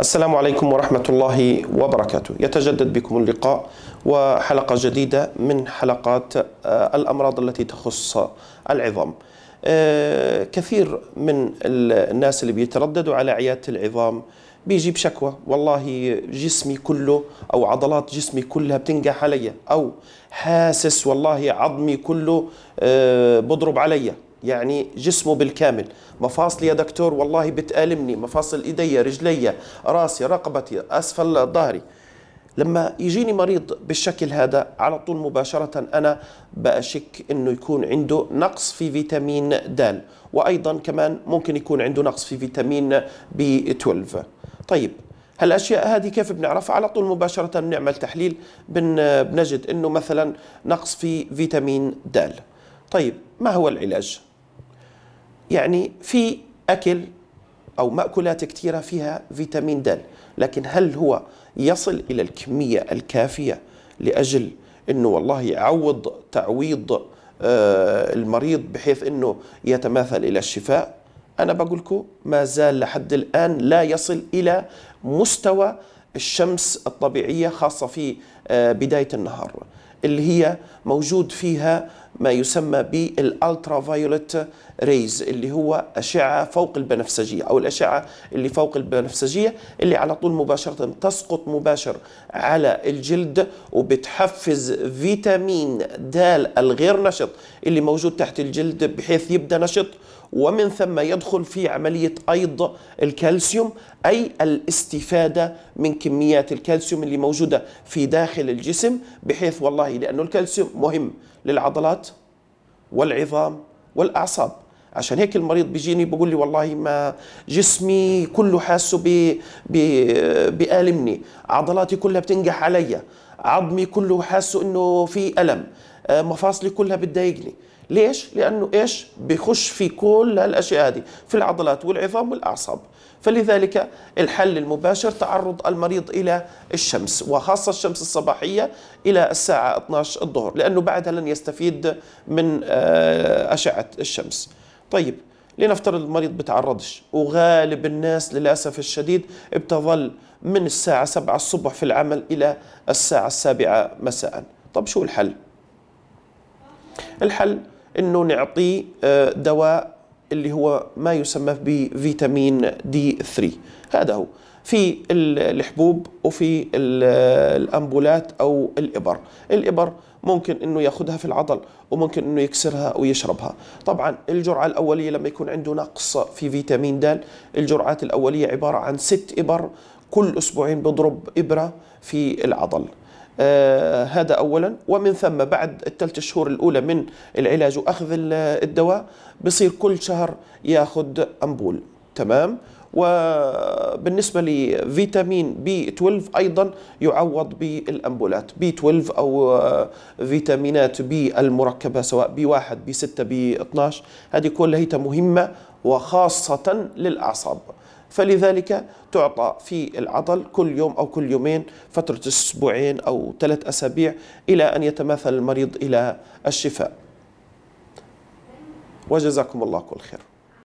السلام عليكم ورحمة الله وبركاته يتجدد بكم اللقاء وحلقة جديدة من حلقات آه، الأمراض التي تخص العظام آه، كثير من الناس اللي بيترددوا على عيادة العظام بيجيب شكوى والله جسمي كله أو عضلات جسمي كلها بتنقح علي أو حاسس والله عظمي كله آه، بضرب علي يعني جسمه بالكامل مفاصلي يا دكتور والله بتآلمني مفاصل إيدي رجلي راسي رقبتي أسفل ظهري لما يجيني مريض بالشكل هذا على طول مباشرة أنا بشك أنه يكون عنده نقص في فيتامين د وأيضا كمان ممكن يكون عنده نقص في فيتامين بي 12 طيب هالاشياء هذه كيف بنعرفها على طول مباشره بنعمل تحليل بن بنجد انه مثلا نقص في فيتامين د طيب ما هو العلاج يعني في أكل أو مأكولات كثيرة فيها فيتامين د لكن هل هو يصل إلى الكمية الكافية لأجل أنه والله يعوض تعويض آه، المريض بحيث أنه يتماثل إلى الشفاء أنا بقول لكم ما زال لحد الآن لا يصل إلى مستوى الشمس الطبيعية خاصة في آه، بداية النهار اللي هي موجود فيها ما يسمى بالالترا فايولت ريز اللي هو اشعه فوق البنفسجيه او الاشعه اللي فوق البنفسجيه اللي على طول مباشره تسقط مباشر على الجلد وبتحفز فيتامين د الغير نشط اللي موجود تحت الجلد بحيث يبدا نشط ومن ثم يدخل في عملية أيض الكالسيوم أي الاستفادة من كميات الكالسيوم اللي موجودة في داخل الجسم بحيث والله لأنه الكالسيوم مهم للعضلات والعظام والاعصاب عشان هيك المريض بيجيني بيقول لي والله ما جسمي كله حاسه بألمني عضلاتي كلها بتنجح علي عظمي كله حاسه انه في الم آه، مفاصلي كلها بتضايقني ليش؟ لأنه إيش؟ بخش في كل هالأشياء هذه في العضلات والعظام والأعصاب فلذلك الحل المباشر تعرض المريض إلى الشمس وخاصة الشمس الصباحية إلى الساعة 12 الظهر لأنه بعدها لن يستفيد من آه، أشعة الشمس طيب لنفترض المريض بتعرضش وغالب الناس للأسف الشديد بتظل من الساعة 7 الصبح في العمل إلى الساعة السابعة مساء طب شو الحل؟ الحل انه نعطيه آه، دواء اللي هو ما يسمى بفيتامين دي 3 هذا هو في الحبوب وفي الامبولات او الابر الابر ممكن انه ياخذها في العضل وممكن انه يكسرها ويشربها طبعا الجرعه الاوليه لما يكون عنده نقص في فيتامين د الجرعات الاوليه عباره عن ست ابر كل اسبوعين بضرب ابره في العضل آه، هذا اولا ومن ثم بعد الثلاث شهور الاولى من العلاج واخذ الدواء بصير كل شهر ياخذ امبول تمام وبالنسبة لفيتامين بي 12 أيضا يعوض بالأمبولات بي 12 أو فيتامينات بي المركبة سواء بي 1 بي 6 بي 12 هذه كلها مهمة وخاصة للأعصاب فلذلك تعطى في العضل كل يوم أو كل يومين فترة أسبوعين أو ثلاث أسابيع إلى أن يتماثل المريض إلى الشفاء وجزاكم الله كل خير